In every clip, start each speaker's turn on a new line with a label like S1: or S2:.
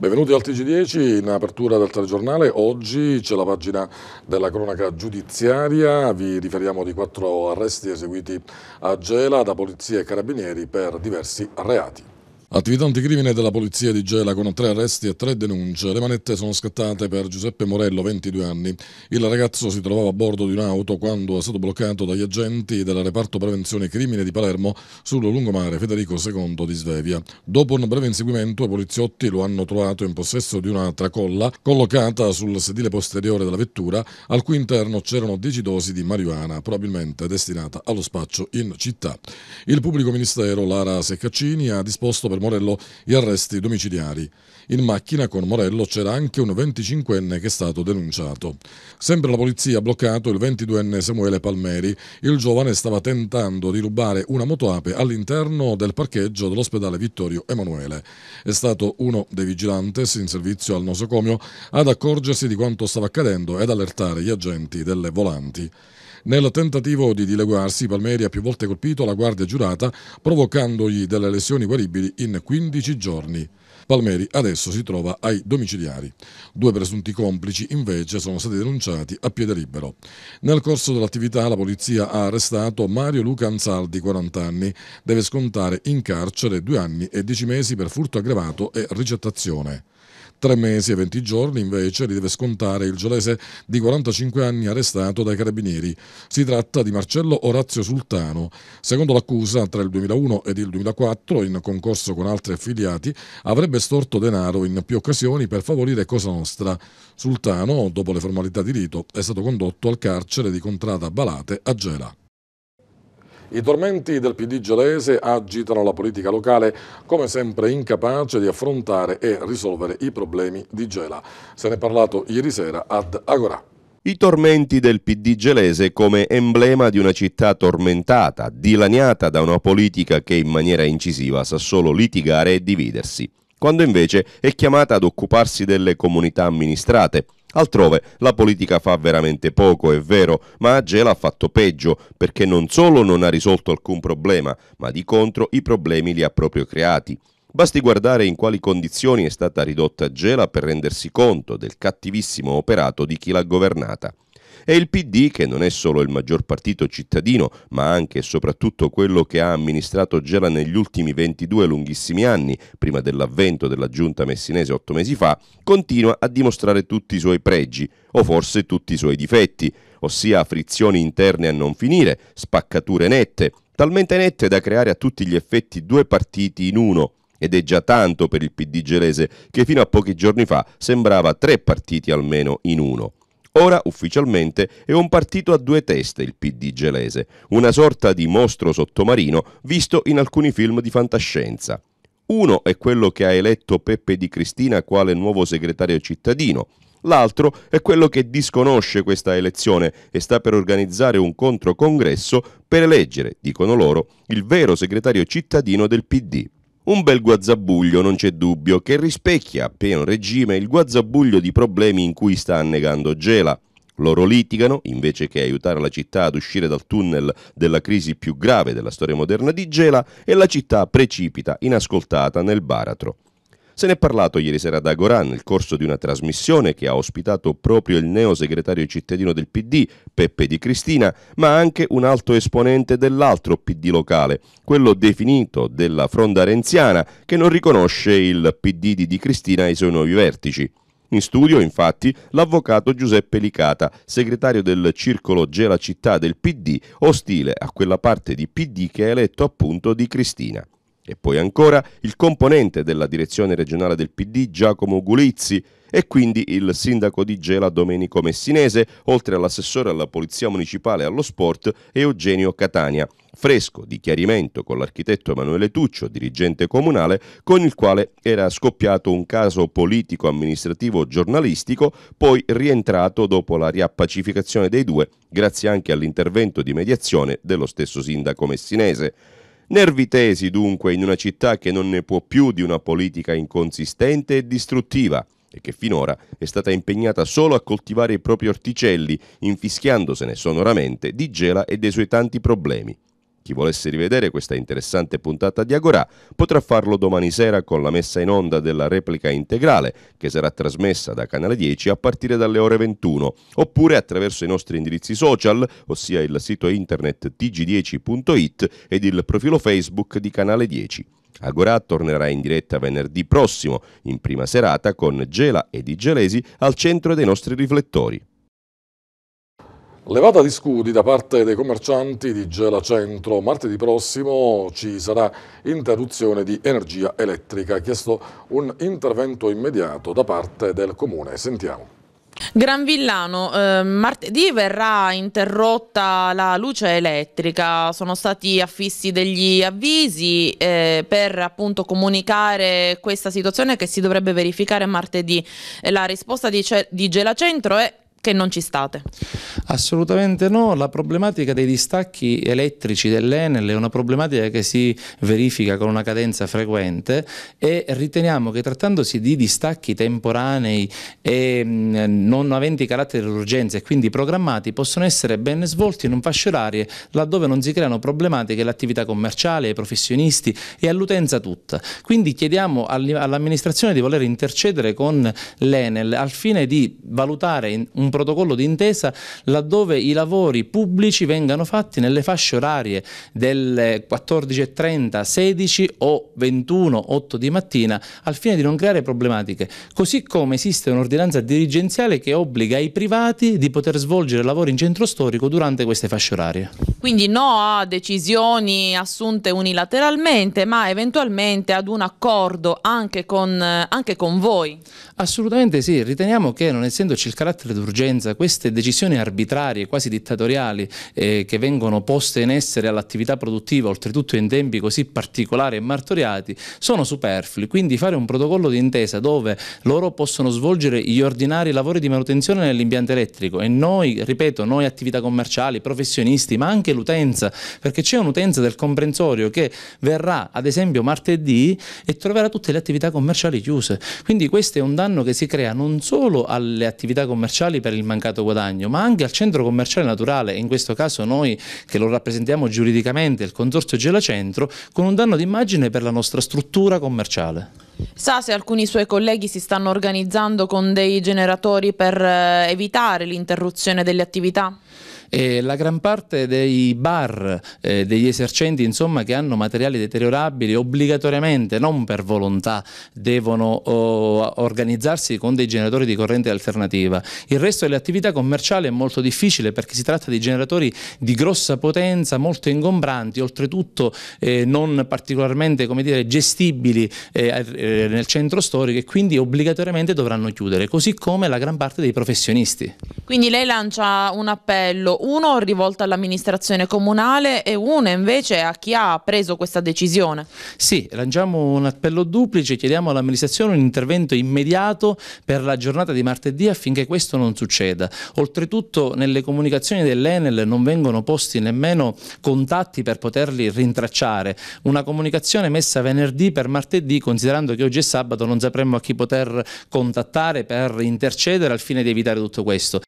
S1: Benvenuti al TG10, in apertura del telegiornale, oggi c'è la pagina della cronaca giudiziaria, vi riferiamo di quattro arresti eseguiti a Gela da polizia e carabinieri per diversi reati. Attività anticrimine della polizia di Gela con tre arresti e tre denunce. Le manette sono scattate per Giuseppe Morello, 22 anni. Il ragazzo si trovava a bordo di un'auto quando è stato bloccato dagli agenti del reparto prevenzione crimine di Palermo sul lungomare Federico II di Svevia. Dopo un breve inseguimento i poliziotti lo hanno trovato in possesso di una tracolla collocata sul sedile posteriore della vettura al cui interno c'erano 10 dosi di marijuana, probabilmente destinata allo spaccio in città. Il pubblico ministero Lara Seccaccini ha disposto per per Morello gli arresti domiciliari. In macchina con Morello c'era anche un 25enne che è stato denunciato. Sempre la polizia ha bloccato il 22enne Samuele Palmeri. Il giovane stava tentando di rubare una motoape all'interno del parcheggio dell'ospedale Vittorio Emanuele. È stato uno dei vigilantes in servizio al nosocomio ad accorgersi di quanto stava accadendo ed allertare gli agenti delle volanti. Nel tentativo di dileguarsi, Palmeri ha più volte colpito la guardia giurata, provocandogli delle lesioni guaribili in 15 giorni. Palmeri adesso si trova ai domiciliari. Due presunti complici invece sono stati denunciati a piede libero. Nel corso dell'attività la polizia ha arrestato Mario Luca Ansaldi, 40 anni. Deve scontare in carcere due anni e dieci mesi per furto aggravato e ricettazione. Tre mesi e 20 giorni invece li deve scontare il giolese di 45 anni arrestato dai carabinieri. Si tratta di Marcello Orazio Sultano. Secondo l'accusa, tra il 2001 ed il 2004, in concorso con altri affiliati, avrebbe storto denaro in più occasioni per favorire Cosa Nostra. Sultano, dopo le formalità di rito, è stato condotto al carcere di Contrada Balate a Gela. I tormenti del PD gelese agitano la politica locale, come sempre incapace di affrontare e risolvere i problemi di Gela. Se ne è parlato ieri sera ad Agora.
S2: I tormenti del PD gelese come emblema di una città tormentata, dilaniata da una politica che in maniera incisiva sa solo litigare e dividersi, quando invece è chiamata ad occuparsi delle comunità amministrate, Altrove la politica fa veramente poco, è vero, ma Agela ha fatto peggio, perché non solo non ha risolto alcun problema, ma di contro i problemi li ha proprio creati. Basti guardare in quali condizioni è stata ridotta Gela per rendersi conto del cattivissimo operato di chi l'ha governata e il PD, che non è solo il maggior partito cittadino, ma anche e soprattutto quello che ha amministrato Gela negli ultimi 22 lunghissimi anni, prima dell'avvento della giunta messinese otto mesi fa, continua a dimostrare tutti i suoi pregi, o forse tutti i suoi difetti, ossia frizioni interne a non finire, spaccature nette, talmente nette da creare a tutti gli effetti due partiti in uno, ed è già tanto per il PD gelese che fino a pochi giorni fa sembrava tre partiti almeno in uno. Ora, ufficialmente, è un partito a due teste il PD gelese, una sorta di mostro sottomarino visto in alcuni film di fantascienza. Uno è quello che ha eletto Peppe di Cristina quale nuovo segretario cittadino, l'altro è quello che disconosce questa elezione e sta per organizzare un controcongresso per eleggere, dicono loro, il vero segretario cittadino del PD. Un bel guazzabuglio, non c'è dubbio, che rispecchia appena un regime il guazzabuglio di problemi in cui sta annegando Gela. Loro litigano, invece che aiutare la città ad uscire dal tunnel della crisi più grave della storia moderna di Gela, e la città precipita inascoltata nel baratro. Se ne è parlato ieri sera ad Agorà nel corso di una trasmissione che ha ospitato proprio il neo segretario cittadino del PD, Peppe Di Cristina, ma anche un alto esponente dell'altro PD locale, quello definito della fronda renziana, che non riconosce il PD di Di Cristina ai suoi nuovi vertici. In studio, infatti, l'avvocato Giuseppe Licata, segretario del circolo Gela Città del PD, ostile a quella parte di PD che ha eletto appunto di Cristina. E poi ancora il componente della direzione regionale del PD Giacomo Gulizzi e quindi il sindaco di Gela Domenico Messinese, oltre all'assessore alla Polizia Municipale e allo Sport Eugenio Catania, fresco di chiarimento con l'architetto Emanuele Tuccio, dirigente comunale, con il quale era scoppiato un caso politico-amministrativo giornalistico, poi rientrato dopo la riappacificazione dei due, grazie anche all'intervento di mediazione dello stesso sindaco messinese. Nervi tesi dunque in una città che non ne può più di una politica inconsistente e distruttiva e che finora è stata impegnata solo a coltivare i propri orticelli, infischiandosene sonoramente di Gela e dei suoi tanti problemi. Chi volesse rivedere questa interessante puntata di Agorà potrà farlo domani sera con la messa in onda della replica integrale che sarà trasmessa da Canale 10 a partire dalle ore 21 oppure attraverso i nostri indirizzi social, ossia il sito internet tg10.it ed il profilo Facebook di Canale 10. Agorà tornerà in diretta venerdì prossimo, in prima serata, con Gela e Di Gelesi al centro dei nostri riflettori.
S1: Levata di scudi da parte dei commercianti di Gela Centro. Martedì prossimo ci sarà interruzione di energia elettrica. Ha Chiesto un intervento immediato da parte del comune. Sentiamo.
S3: Gran Villano, eh, martedì verrà interrotta la luce elettrica, sono stati affissi degli avvisi eh, per appunto comunicare questa situazione che si dovrebbe verificare martedì. La risposta di, di Gelacentro è che non ci state?
S4: Assolutamente no, la problematica dei distacchi elettrici dell'Enel è una problematica che si verifica con una cadenza frequente e riteniamo che trattandosi di distacchi temporanei e mm, non aventi carattere di urgenza e quindi programmati possono essere ben svolti in un fascio orario laddove non si creano problematiche all'attività commerciale, ai professionisti e all'utenza tutta. Quindi chiediamo all'amministrazione di voler intercedere con l'Enel al fine di valutare un un protocollo d'intesa laddove i lavori pubblici vengano fatti nelle fasce orarie delle 14.30, 16 o 21, 8 di mattina al fine di non creare problematiche, così come esiste un'ordinanza dirigenziale che obbliga i privati di poter svolgere lavori in centro storico durante queste fasce orarie.
S3: Quindi no a decisioni assunte unilateralmente, ma eventualmente ad un accordo anche con, anche con voi.
S4: Assolutamente sì, riteniamo che non essendoci il carattere d'urgenza, queste decisioni arbitrarie, quasi dittatoriali, eh, che vengono poste in essere all'attività produttiva, oltretutto in tempi così particolari e martoriati, sono superflui. Quindi fare un protocollo di intesa dove loro possono svolgere gli ordinari lavori di manutenzione nell'impianto elettrico e noi, ripeto, noi attività commerciali, professionisti, ma anche anche l'utenza, perché c'è un'utenza del comprensorio che verrà ad esempio martedì e troverà tutte le attività commerciali chiuse. Quindi questo è un danno che si crea non solo alle attività commerciali per il mancato guadagno, ma anche al centro commerciale naturale, in questo caso noi che lo rappresentiamo giuridicamente, il Consorzio Gelacentro, con un danno d'immagine per la nostra struttura commerciale.
S3: Sa se alcuni suoi colleghi si stanno organizzando con dei generatori per eh, evitare l'interruzione delle attività?
S4: E la gran parte dei bar, eh, degli esercenti insomma, che hanno materiali deteriorabili obbligatoriamente, non per volontà, devono oh, organizzarsi con dei generatori di corrente alternativa. Il resto delle attività commerciali è molto difficile perché si tratta di generatori di grossa potenza, molto ingombranti, oltretutto eh, non particolarmente dire, gestibili eh, eh, nel centro storico e quindi obbligatoriamente dovranno chiudere, così come la gran parte dei professionisti.
S3: Quindi lei lancia un appello, uno rivolto all'amministrazione comunale e uno invece a chi ha preso questa decisione.
S4: Sì, lanciamo un appello duplice, chiediamo all'amministrazione un intervento immediato per la giornata di martedì affinché questo non succeda. Oltretutto nelle comunicazioni dell'Enel non vengono posti nemmeno contatti per poterli rintracciare. Una comunicazione messa venerdì per martedì, considerando che oggi è sabato, non sapremmo a chi poter contattare per intercedere al fine di evitare tutto questo.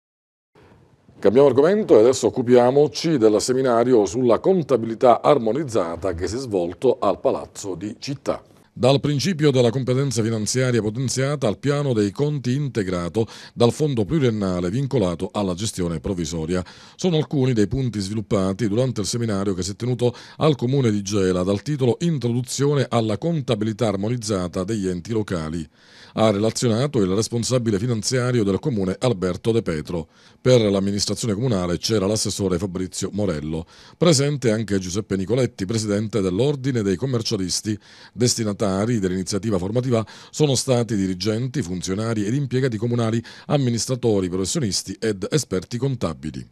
S1: Cambiamo argomento e adesso occupiamoci del seminario sulla contabilità armonizzata che si è svolto al Palazzo di Città dal principio della competenza finanziaria potenziata al piano dei conti integrato dal fondo pluriennale vincolato alla gestione provvisoria. Sono alcuni dei punti sviluppati durante il seminario che si è tenuto al comune di Gela dal titolo Introduzione alla contabilità armonizzata degli enti locali. Ha relazionato il responsabile finanziario del comune Alberto De Petro. Per l'amministrazione comunale c'era l'assessore Fabrizio Morello. Presente anche Giuseppe Nicoletti, presidente dell'Ordine dei commercialisti destinatario firmatari dell'iniziativa formativa sono stati dirigenti, funzionari ed impiegati comunali, amministratori, professionisti ed esperti contabili.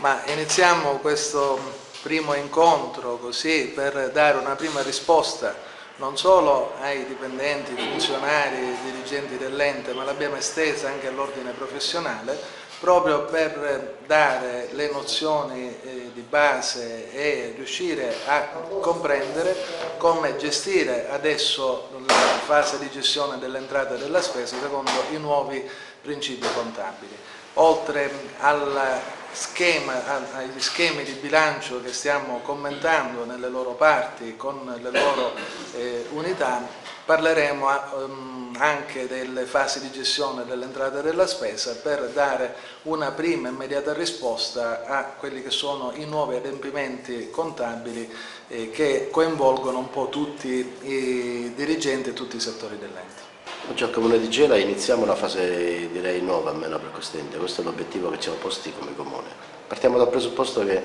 S5: Ma iniziamo questo primo incontro così per dare una prima risposta non solo ai eh, dipendenti, funzionari, dirigenti dell'ente, ma l'abbiamo estesa anche all'ordine professionale, proprio per dare le nozioni eh, di base e riuscire a comprendere come gestire adesso la fase di gestione dell'entrata e della spesa secondo i nuovi principi contabili. Oltre alla schema, agli ah, ah, schemi di bilancio che stiamo commentando nelle loro parti, con le loro eh, unità, parleremo a, ah, um, ehm, anche delle fasi di gestione dell'entrata della spesa per dare una prima immediata risposta a quelli che sono i nuovi adempimenti contabili eh, che coinvolgono un po' tutti i dirigenti e tutti i settori dell'ente.
S4: Oggi al Comune di Gela iniziamo una fase direi nuova almeno per Costente, questo è l'obiettivo che ci siamo posti come Comune. Partiamo dal presupposto che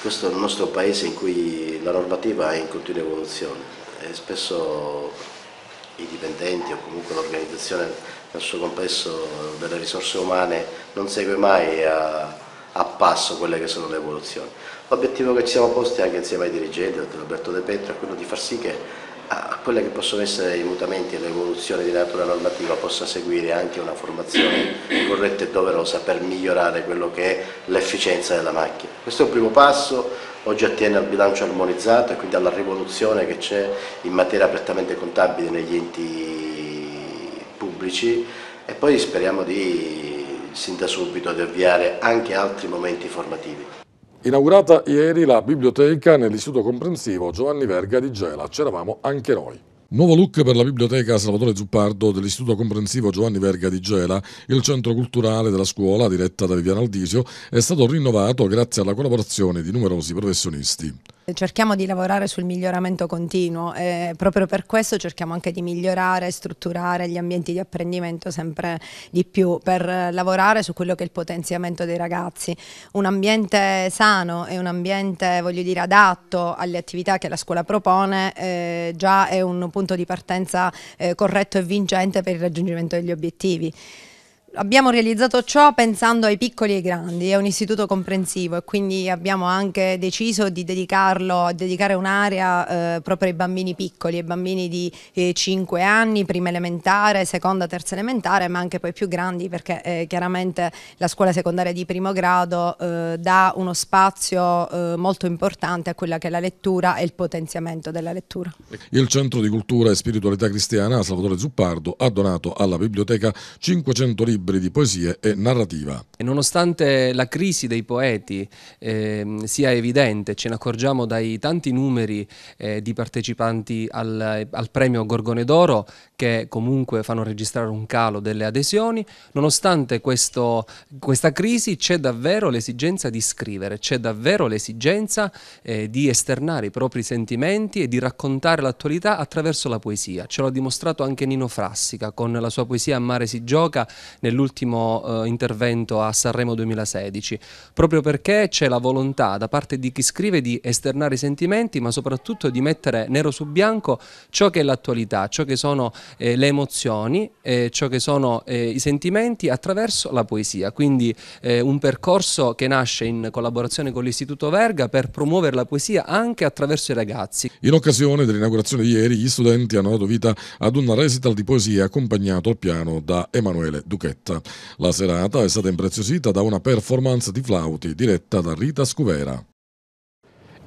S4: questo è il nostro paese in cui la normativa è in continua evoluzione e spesso i dipendenti o comunque l'organizzazione nel suo complesso delle risorse umane non segue mai a, a passo quelle che sono le evoluzioni. L'obiettivo che ci siamo posti anche insieme ai dirigenti, ad Alberto De Petro, è quello di far sì che a quelle che possono essere i mutamenti e le evoluzioni di natura normativa possa seguire anche una formazione corretta e doverosa per migliorare quello che è l'efficienza della macchina. Questo è un primo passo, oggi attiene al bilancio armonizzato e quindi alla rivoluzione che c'è in materia prettamente contabile negli enti pubblici e poi speriamo di sin da subito di avviare anche
S1: altri momenti formativi. Inaugurata ieri la biblioteca nell'Istituto Comprensivo Giovanni Verga di Gela, c'eravamo anche noi. Nuovo look per la biblioteca Salvatore Zuppardo dell'Istituto Comprensivo Giovanni Verga di Gela, il centro culturale della scuola diretta da Viviana Aldisio, è stato rinnovato grazie alla collaborazione di numerosi professionisti.
S6: Cerchiamo di lavorare sul miglioramento continuo e proprio per questo cerchiamo anche di migliorare e strutturare gli ambienti di apprendimento sempre di più per lavorare su quello che è il potenziamento dei ragazzi. Un ambiente sano e un ambiente voglio dire adatto alle attività che la scuola propone eh, già è un punto di partenza eh, corretto e vincente per il raggiungimento degli obiettivi. Abbiamo realizzato ciò pensando ai piccoli e ai grandi, è un istituto comprensivo e quindi abbiamo anche deciso di dedicarlo, dedicare un'area eh, proprio ai bambini piccoli, ai bambini di eh, 5 anni, prima elementare, seconda, terza elementare, ma anche poi più grandi perché eh, chiaramente la scuola secondaria di primo grado eh, dà uno spazio eh, molto importante a quella che è la lettura e il potenziamento della lettura.
S1: Il Centro di Cultura e Spiritualità Cristiana Salvatore Zuppardo ha donato alla biblioteca 500 libri libri di poesie e narrativa. E nonostante la
S4: crisi dei poeti eh, sia evidente, ce ne accorgiamo dai tanti numeri eh, di partecipanti al, al premio Gorgone d'Oro che comunque fanno registrare un calo delle adesioni, nonostante questo, questa crisi c'è davvero l'esigenza di scrivere, c'è davvero l'esigenza eh, di esternare i propri sentimenti e di raccontare l'attualità attraverso la poesia. Ce l'ha dimostrato anche Nino Frassica con la sua poesia A mare si gioca nel nell'ultimo eh, intervento a Sanremo 2016, proprio perché c'è la volontà da parte di chi scrive di esternare i sentimenti, ma soprattutto di mettere nero su bianco ciò che è l'attualità, ciò che sono eh, le emozioni, eh, ciò che sono eh, i sentimenti attraverso la poesia. Quindi eh, un percorso che nasce in collaborazione con l'Istituto Verga per promuovere la poesia anche attraverso i ragazzi.
S1: In occasione dell'inaugurazione di ieri, gli studenti hanno dato vita ad un recital di poesia accompagnato al piano da Emanuele Duchetti. Roulette. La serata è stata impreziosita da una performance di flauti diretta da Rita Scuvera.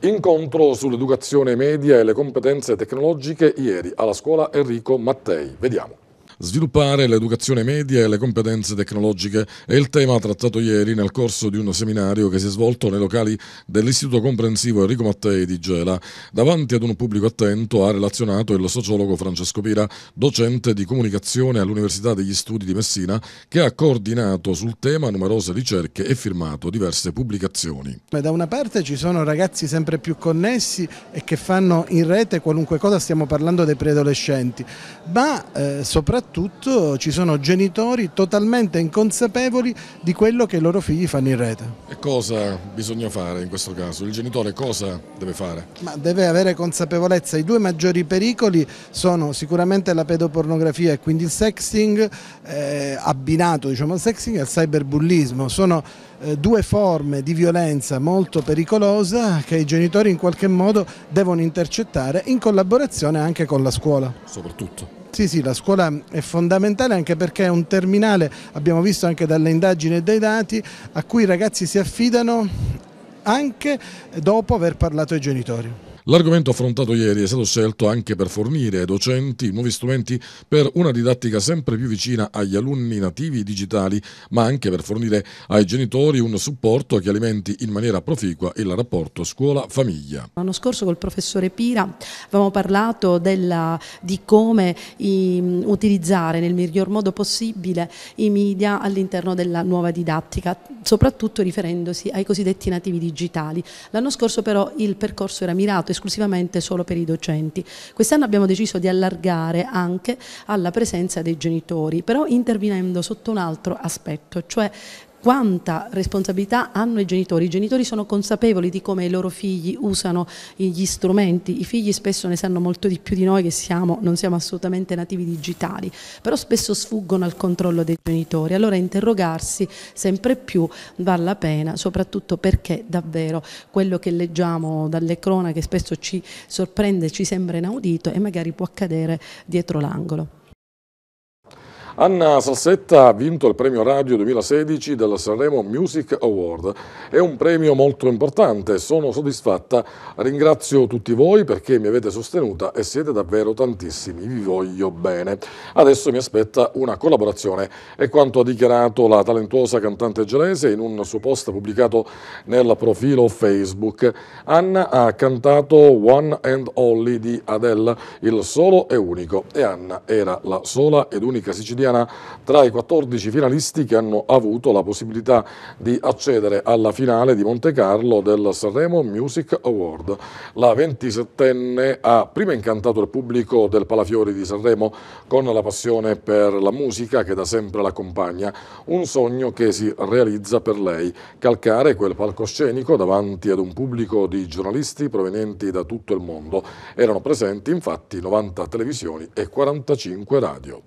S1: Incontro sull'educazione media e le competenze tecnologiche ieri alla scuola Enrico Mattei. Vediamo. Sviluppare l'educazione media e le competenze tecnologiche è il tema trattato ieri nel corso di un seminario che si è svolto nei locali dell'Istituto Comprensivo Enrico Mattei di Gela. Davanti ad un pubblico attento ha relazionato il sociologo Francesco Pira, docente di comunicazione all'Università degli Studi di Messina, che ha coordinato sul tema numerose ricerche e firmato diverse pubblicazioni.
S5: Da una parte ci sono ragazzi sempre più connessi e che fanno in rete qualunque cosa, stiamo parlando dei preadolescenti, ma eh, soprattutto soprattutto ci sono genitori totalmente inconsapevoli di quello che i loro figli fanno in rete.
S1: E cosa bisogna fare in questo caso? Il genitore cosa deve fare?
S5: Ma deve avere consapevolezza. I due maggiori pericoli sono sicuramente la pedopornografia e quindi il sexting, eh, abbinato diciamo, al sexting e al cyberbullismo. Sono eh, due forme di violenza molto pericolosa che i genitori in qualche modo devono intercettare in collaborazione anche con la scuola.
S1: Soprattutto.
S5: Sì, sì, la scuola è fondamentale anche perché è un terminale, abbiamo visto anche dalle indagini e dai dati, a cui i ragazzi si affidano anche dopo aver parlato ai genitori.
S1: L'argomento affrontato ieri è stato scelto anche per fornire ai docenti nuovi strumenti per una didattica sempre più vicina agli alunni nativi digitali, ma anche per fornire ai genitori un supporto che alimenti in maniera proficua il rapporto scuola-famiglia.
S6: L'anno scorso col professore Pira avevamo parlato della, di come i, ehm, utilizzare nel miglior modo possibile i media all'interno della nuova didattica, soprattutto riferendosi ai cosiddetti nativi digitali. L'anno scorso però il percorso era mirato e esclusivamente solo per i docenti. Quest'anno abbiamo deciso di allargare anche alla presenza dei genitori, però intervenendo sotto un altro aspetto, cioè quanta responsabilità hanno i genitori. I genitori sono consapevoli di come i loro figli usano gli strumenti, i figli spesso ne sanno molto di più di noi che siamo, non siamo assolutamente nativi digitali, però spesso sfuggono al controllo dei genitori. Allora interrogarsi sempre più vale la pena, soprattutto perché davvero quello che leggiamo dalle cronache spesso ci sorprende, ci sembra inaudito e magari può accadere dietro l'angolo.
S1: Anna Sassetta ha vinto il premio radio 2016 della Sanremo Music Award. È un premio molto importante, sono soddisfatta. Ringrazio tutti voi perché mi avete sostenuta e siete davvero tantissimi. Vi voglio bene. Adesso mi aspetta una collaborazione. È quanto ha dichiarato la talentuosa cantante gelese in un suo post pubblicato nel profilo Facebook. Anna ha cantato One and Only di Adele, il solo e unico. E Anna era la sola ed unica siciliana italiana tra i 14 finalisti che hanno avuto la possibilità di accedere alla finale di Monte Carlo del Sanremo Music Award. La 27enne ha prima incantato il pubblico del Palafiori di Sanremo con la passione per la musica che da sempre l'accompagna, un sogno che si realizza per lei, calcare quel palcoscenico davanti ad un pubblico di giornalisti provenienti da tutto il mondo. Erano presenti infatti 90 televisioni e 45 radio.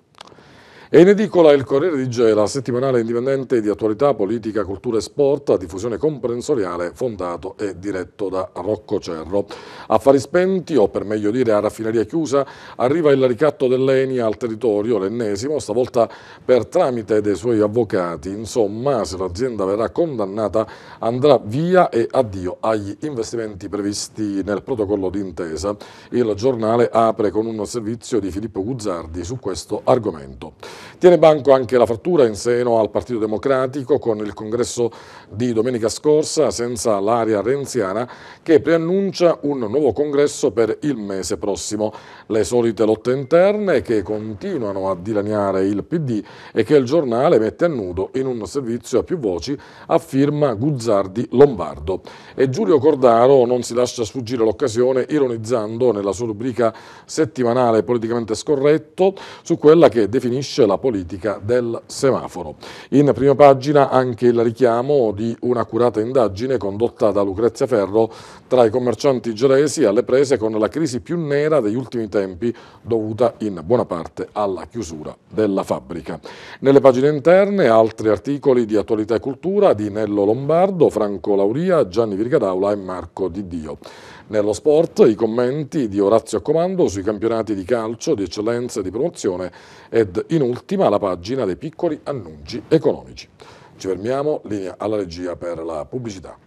S1: È in edicola il Corriere di Gela, settimanale indipendente di attualità, politica, cultura e sport, a diffusione comprensoriale, fondato e diretto da Rocco Cerro. Affari spenti, o per meglio dire a raffineria chiusa, arriva il ricatto dell'ENI al territorio, l'ennesimo, stavolta per tramite dei suoi avvocati. Insomma, se l'azienda verrà condannata andrà via e addio agli investimenti previsti nel protocollo d'intesa. Il giornale apre con un servizio di Filippo Guzzardi su questo argomento. Tiene banco anche la frattura in seno al Partito Democratico con il congresso di domenica scorsa senza l'area renziana che preannuncia un nuovo congresso per il mese prossimo. Le solite lotte interne che continuano a dilaniare il PD e che il giornale mette a nudo in un servizio a più voci a firma Guzzardi Lombardo. E Giulio Cordaro non si lascia sfuggire l'occasione ironizzando nella sua rubrica settimanale politicamente scorretto su quella che definisce la la politica del semaforo. In prima pagina anche il richiamo di un'accurata indagine condotta da Lucrezia Ferro tra i commercianti gelesi alle prese con la crisi più nera degli ultimi tempi dovuta in buona parte alla chiusura della fabbrica. Nelle pagine interne altri articoli di attualità e cultura di Nello Lombardo, Franco Lauria, Gianni Virgadaula e Marco Di Dio. Nello sport i commenti di Orazio Comando sui campionati di calcio, di eccellenza e di promozione ed in ultima la pagina dei piccoli annunci economici. Ci fermiamo, linea alla regia per la pubblicità.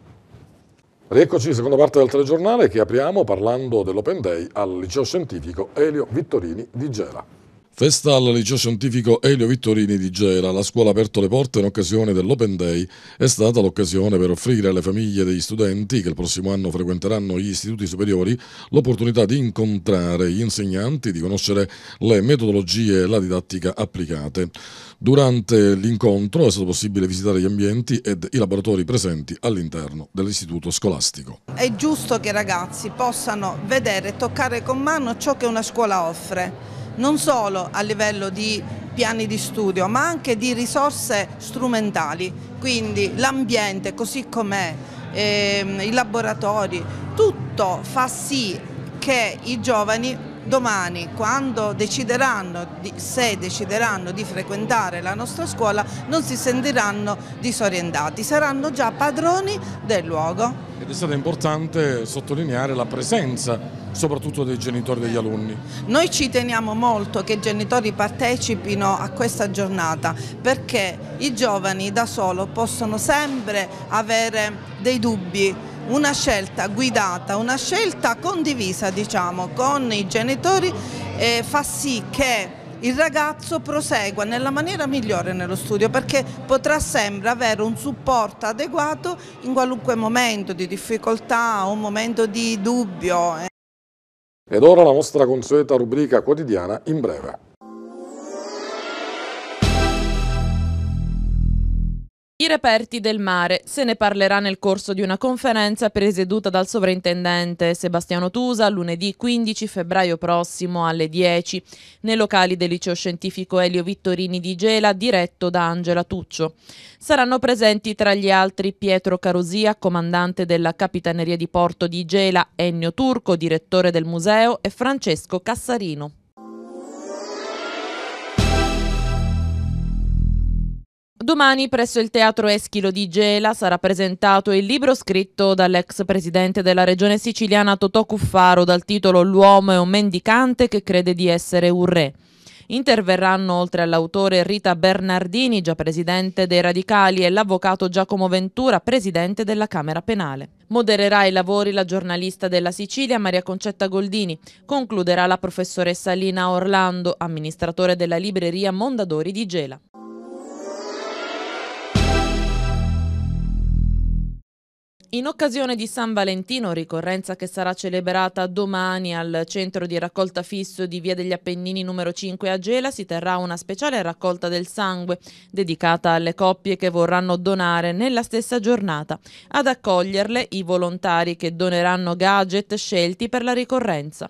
S1: Rieccoci, seconda parte del telegiornale che apriamo parlando dell'Open Day al Liceo Scientifico Elio Vittorini di Gela. Festa al liceo scientifico Elio Vittorini di Gela. La scuola ha aperto le porte in occasione dell'Open Day. È stata l'occasione per offrire alle famiglie degli studenti che il prossimo anno frequenteranno gli istituti superiori l'opportunità di incontrare gli insegnanti, di conoscere le metodologie e la didattica applicate. Durante l'incontro è stato possibile visitare gli ambienti ed i laboratori presenti all'interno dell'istituto scolastico.
S7: È giusto che i ragazzi possano vedere e toccare con mano ciò che una scuola offre non solo a livello di piani di studio ma anche di risorse strumentali, quindi l'ambiente così com'è, ehm, i laboratori, tutto fa sì che i giovani domani quando decideranno, se decideranno di frequentare la nostra scuola, non si sentiranno disorientati, saranno già padroni
S1: del luogo. Ed è stato importante sottolineare la presenza soprattutto dei genitori degli alunni.
S7: Noi ci teniamo molto che i genitori partecipino a questa giornata perché i giovani da solo possono sempre avere dei dubbi una scelta guidata, una scelta condivisa diciamo, con i genitori eh, fa sì che il ragazzo prosegua nella maniera migliore nello studio perché potrà sempre avere un supporto adeguato in qualunque momento di difficoltà o un momento di dubbio. Eh.
S1: Ed ora la nostra consueta rubrica quotidiana in breve.
S3: I reperti del mare. Se ne parlerà nel corso di una conferenza presieduta dal sovrintendente Sebastiano Tusa lunedì 15 febbraio prossimo alle 10 nei locali del liceo scientifico Elio Vittorini di Gela diretto da Angela Tuccio. Saranno presenti tra gli altri Pietro Carosia, comandante della Capitaneria di Porto di Gela, Ennio Turco, direttore del museo e Francesco Cassarino. Domani presso il teatro Eschilo di Gela sarà presentato il libro scritto dall'ex presidente della regione siciliana Totò Cuffaro dal titolo L'uomo è un mendicante che crede di essere un re. Interverranno oltre all'autore Rita Bernardini, già presidente dei Radicali, e l'avvocato Giacomo Ventura, presidente della Camera Penale. Modererà i lavori la giornalista della Sicilia Maria Concetta Goldini. Concluderà la professoressa Lina Orlando, amministratore della libreria Mondadori di Gela. In occasione di San Valentino, ricorrenza che sarà celebrata domani al centro di raccolta fisso di Via degli Appennini numero 5 a Gela, si terrà una speciale raccolta del sangue dedicata alle coppie che vorranno donare nella stessa giornata. Ad accoglierle i volontari che doneranno gadget scelti per la ricorrenza.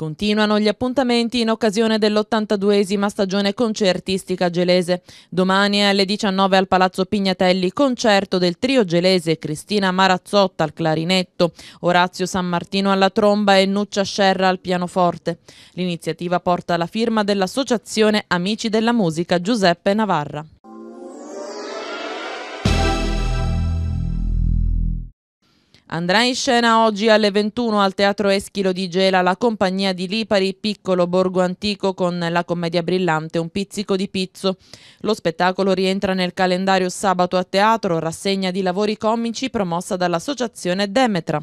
S3: Continuano gli appuntamenti in occasione dell'82esima stagione concertistica gelese. Domani alle 19 al Palazzo Pignatelli concerto del trio gelese Cristina Marazzotta al clarinetto, Orazio San Martino alla tromba e Nuccia Scerra al pianoforte. L'iniziativa porta la firma dell'Associazione Amici della Musica Giuseppe Navarra. Andrà in scena oggi alle 21 al Teatro Eschilo di Gela la compagnia di Lipari Piccolo Borgo Antico con la commedia brillante Un pizzico di pizzo. Lo spettacolo rientra nel calendario Sabato a Teatro, rassegna di lavori comici promossa dall'associazione Demetra.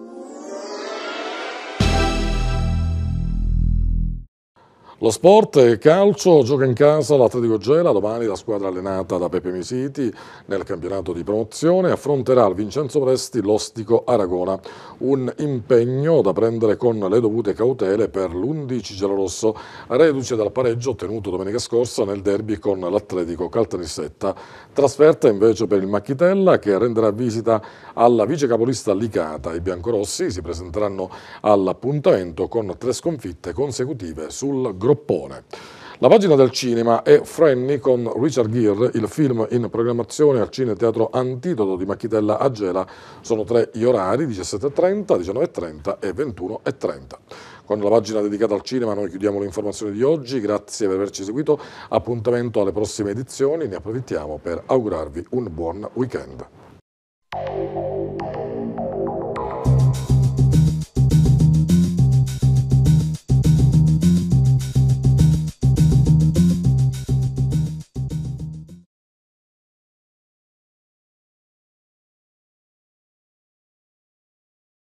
S1: Lo sport e calcio gioca in casa l'Atletico Gela, domani la squadra allenata da Pepe Misiti nel campionato di promozione affronterà al Vincenzo Presti l'Ostico Aragona, un impegno da prendere con le dovute cautele per l'11 gelorosso, reduce dal pareggio ottenuto domenica scorsa nel derby con l'Atletico Caltanissetta. Trasferta invece per il Macchitella che renderà visita alla vicecapolista Licata. I biancorossi si presenteranno all'appuntamento con tre sconfitte consecutive sul gruppo groppone. La pagina del cinema è Frenny con Richard Gere, il film in programmazione al Cine Teatro Antidoto di Machitella Gela. Sono tre gli orari, 17.30, 19.30 e 21.30. Con la pagina dedicata al cinema noi chiudiamo le informazioni di oggi, grazie per averci seguito, appuntamento alle prossime edizioni, ne approfittiamo per augurarvi un buon weekend.